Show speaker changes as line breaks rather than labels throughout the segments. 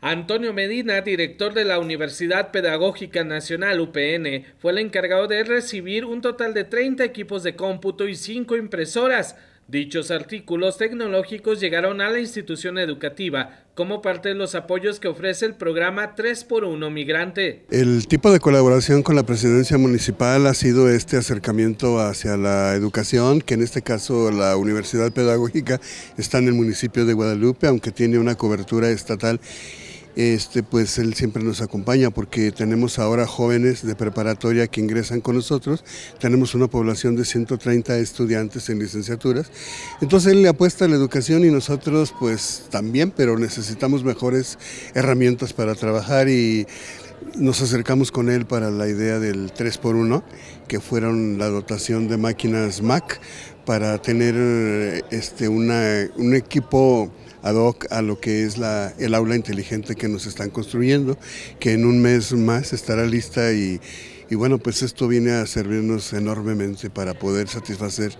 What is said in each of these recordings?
Antonio Medina, director de la Universidad Pedagógica Nacional UPN, fue el encargado de recibir un total de 30 equipos de cómputo y 5 impresoras. Dichos artículos tecnológicos llegaron a la institución educativa como parte de los apoyos que ofrece el programa 3x1 Migrante.
El tipo de colaboración con la presidencia municipal ha sido este acercamiento hacia la educación, que en este caso la Universidad Pedagógica está en el municipio de Guadalupe, aunque tiene una cobertura estatal este, pues él siempre nos acompaña porque tenemos ahora jóvenes de preparatoria que ingresan con nosotros, tenemos una población de 130 estudiantes en licenciaturas, entonces él le apuesta a la educación y nosotros pues también, pero necesitamos mejores herramientas para trabajar y nos acercamos con él para la idea del 3x1, que fueron la dotación de máquinas Mac para tener este, una, un equipo ad hoc a lo que es la, el aula inteligente que nos están construyendo, que en un mes más estará lista y, y bueno, pues esto viene a servirnos enormemente para poder satisfacer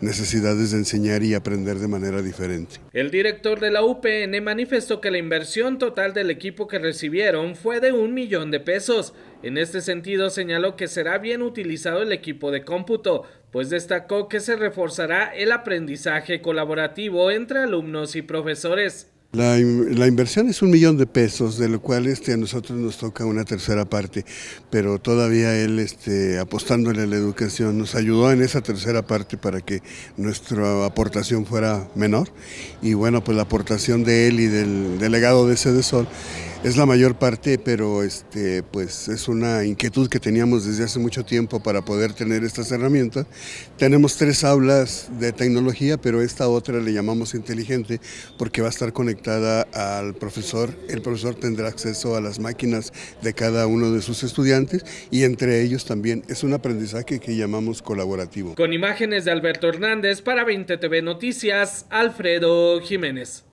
necesidades de enseñar y aprender de manera diferente.
El director de la UPN manifestó que la inversión total del equipo que recibieron fue de un millón de pesos. En este sentido, señaló que será bien utilizado el equipo de cómputo, pues destacó que se reforzará el aprendizaje colaborativo entre alumnos y profesores.
La, inversión es un millón de pesos, de lo cual este, a nosotros nos toca una tercera parte, pero todavía él este, apostándole a la educación nos ayudó en esa tercera parte para que nuestra aportación fuera menor y bueno, pues la aportación de él y del delegado de Sede Sol es la mayor parte, pero este, pues es una inquietud que teníamos desde hace mucho tiempo para poder tener estas herramientas. Tenemos tres aulas de tecnología, pero esta otra le llamamos inteligente porque va a estar conectada al profesor. El profesor tendrá acceso a las máquinas de cada uno de sus estudiantes y entre ellos también es un aprendizaje que llamamos colaborativo.
Con imágenes de Alberto Hernández para 20 TV Noticias, Alfredo Jiménez.